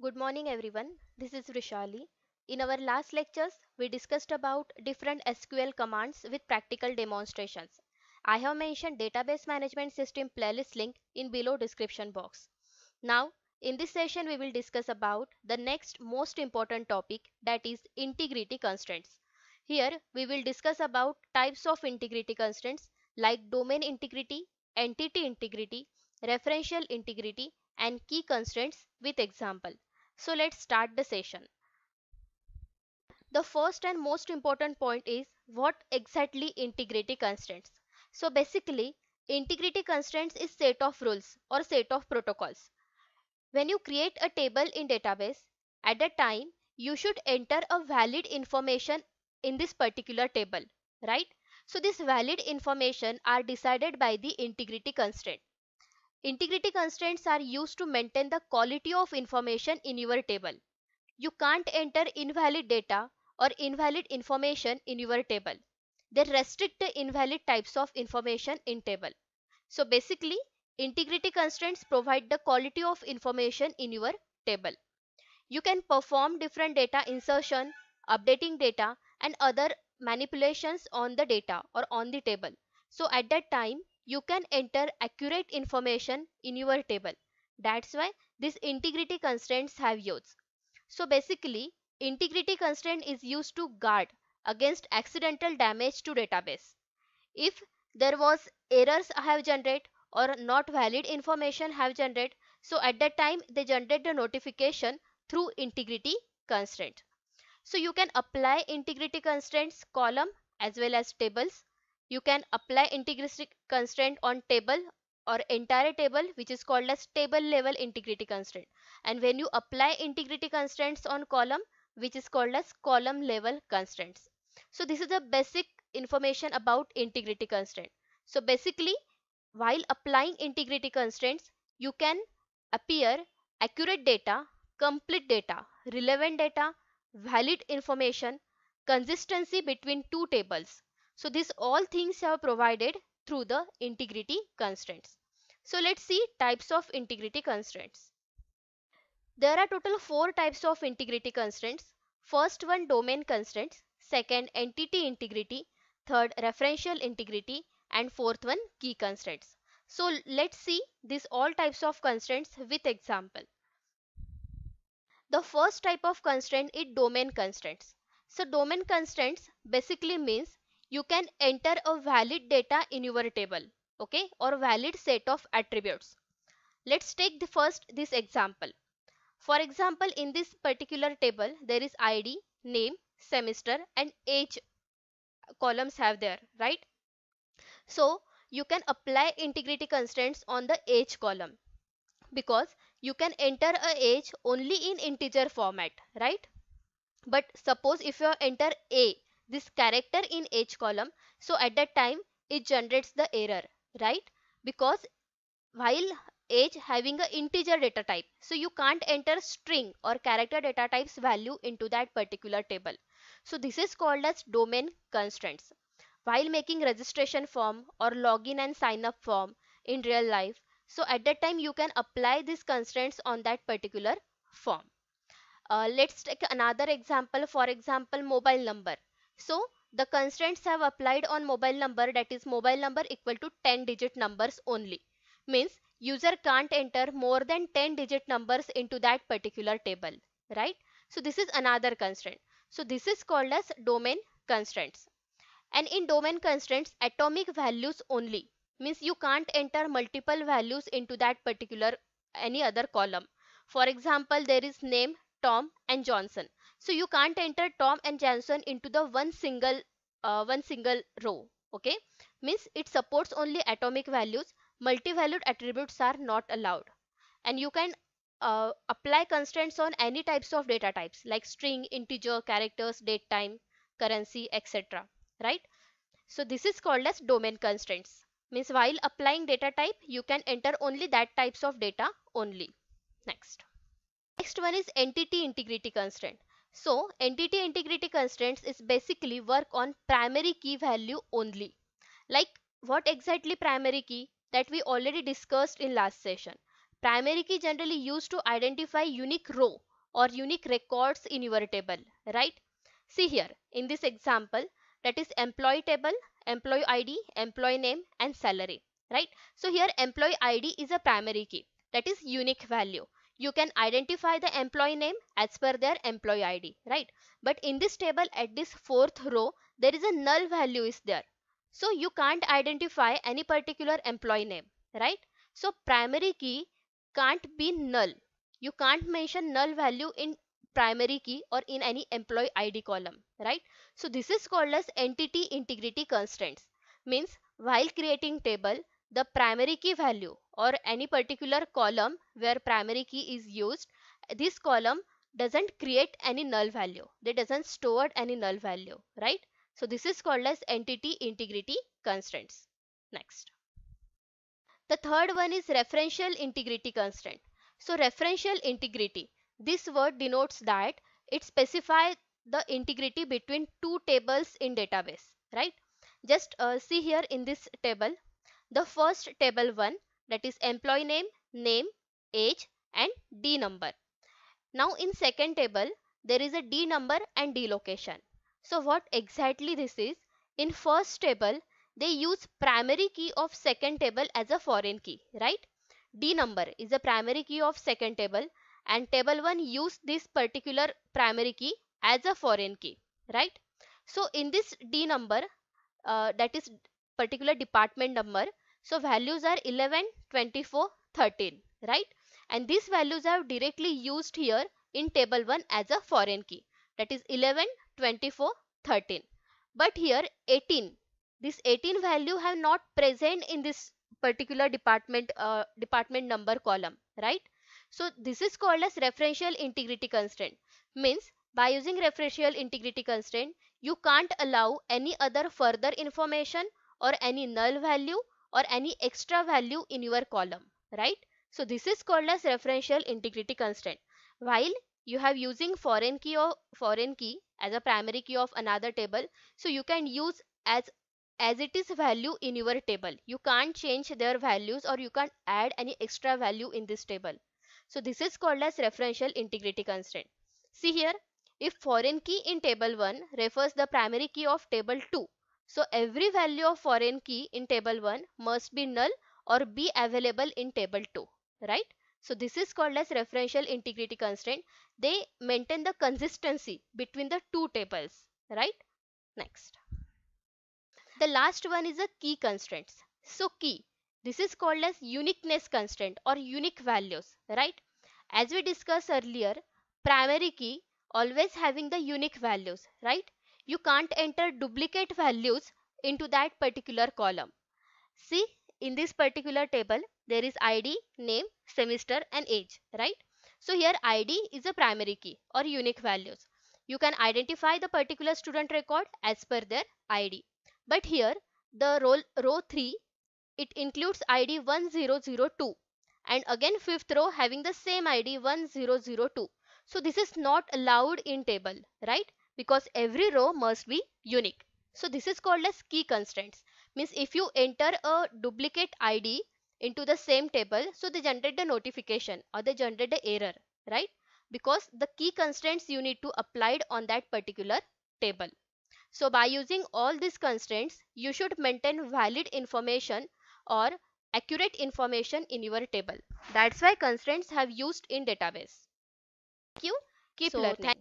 Good morning everyone. This is Rishali. In our last lectures, we discussed about different SQL commands with practical demonstrations. I have mentioned database management system playlist link in below description box. Now, in this session, we will discuss about the next most important topic that is integrity constraints. Here, we will discuss about types of integrity constraints like domain integrity, entity integrity, referential integrity and key constraints with example. So let's start the session. The first and most important point is what exactly integrity constraints. So basically integrity constraints is set of rules or set of protocols. When you create a table in database at a time you should enter a valid information in this particular table, right? So this valid information are decided by the integrity constraint. Integrity constraints are used to maintain the quality of information in your table. You can't enter invalid data or invalid information in your table. They restrict the invalid types of information in table. So basically, integrity constraints provide the quality of information in your table. You can perform different data insertion, updating data and other manipulations on the data or on the table. So at that time, you can enter accurate information in your table. That's why these integrity constraints have used. So basically, integrity constraint is used to guard against accidental damage to database. If there was errors I have generated or not valid information have generated, so at that time they generate the notification through integrity constraint. So you can apply integrity constraints column as well as tables you can apply integrity constraint on table or entire table which is called as table level integrity constraint and when you apply integrity constraints on column which is called as column level constraints so this is the basic information about integrity constraint so basically while applying integrity constraints you can appear accurate data complete data relevant data valid information consistency between two tables so these all things are provided through the integrity constraints. So let's see types of integrity constraints. There are total four types of integrity constraints. First one domain constraints, second entity integrity, third referential integrity and fourth one key constraints. So let's see these all types of constraints with example. The first type of constraint is domain constraints. So domain constraints basically means you can enter a valid data in your table okay or valid set of attributes let's take the first this example for example in this particular table there is id name semester and age columns have there right so you can apply integrity constraints on the age column because you can enter a age only in integer format right but suppose if you enter a this character in h column so at that time it generates the error right because while H having a integer data type so you can't enter string or character data types value into that particular table so this is called as domain constraints while making registration form or login and sign up form in real life so at that time you can apply these constraints on that particular form uh, let's take another example for example mobile number so the constraints have applied on mobile number that is mobile number equal to 10 digit numbers only means user can't enter more than 10 digit numbers into that particular table right so this is another constraint so this is called as domain constraints and in domain constraints atomic values only means you can't enter multiple values into that particular any other column for example there is name tom and johnson so you can't enter tom and jansen into the one single uh, one single row okay means it supports only atomic values multi-valued attributes are not allowed and you can uh, apply constraints on any types of data types like string integer characters date time currency etc right so this is called as domain constraints means while applying data type you can enter only that types of data only next next one is entity integrity constraint so entity integrity constraints is basically work on primary key value only. Like what exactly primary key that we already discussed in last session. Primary key generally used to identify unique row or unique records in your table, right? See here in this example that is employee table, employee ID, employee name and salary, right? So here employee ID is a primary key that is unique value you can identify the employee name as per their employee id right but in this table at this fourth row there is a null value is there so you can't identify any particular employee name right so primary key can't be null you can't mention null value in primary key or in any employee id column right so this is called as entity integrity constraints means while creating table the primary key value or any particular column where primary key is used this column doesn't create any null value they doesn't store any null value right so this is called as entity integrity constraints next the third one is referential integrity constraint so referential integrity this word denotes that it specifies the integrity between two tables in database right just uh, see here in this table the first table one that is employee name, name, age and D number. Now in second table there is a D number and D location. So what exactly this is? In first table they use primary key of second table as a foreign key, right? D number is a primary key of second table and table 1 use this particular primary key as a foreign key, right? So in this D number uh, that is particular department number so values are 11, 24, 13, right? And these values are directly used here in table 1 as a foreign key. That is 11, 24, 13. But here 18, this 18 value have not present in this particular department uh, department number column, right? So this is called as referential integrity constraint. Means by using referential integrity constraint, you can't allow any other further information or any null value or any extra value in your column, right? So this is called as referential integrity constraint. While you have using foreign key or foreign key as a primary key of another table, so you can use as as it is value in your table. You can't change their values or you can't add any extra value in this table. So this is called as referential integrity constraint. See here, if foreign key in table 1 refers the primary key of table 2 so every value of foreign key in table 1 must be null or be available in table 2, right? So this is called as referential integrity constraint. They maintain the consistency between the two tables, right? Next. The last one is a key constraints. So key, this is called as uniqueness constraint or unique values, right? As we discussed earlier, primary key always having the unique values, right? you can't enter duplicate values into that particular column. See in this particular table there is ID, name, semester and age right. So here ID is a primary key or unique values. You can identify the particular student record as per their ID. But here the row, row 3 it includes ID 1002 and again fifth row having the same ID 1002. So this is not allowed in table right because every row must be unique. So this is called as key constraints. Means if you enter a duplicate ID into the same table, so they generate the notification or they generate the error, right? Because the key constraints you need to apply on that particular table. So by using all these constraints, you should maintain valid information or accurate information in your table. That's why constraints have used in database. Thank you. Keep so, learning.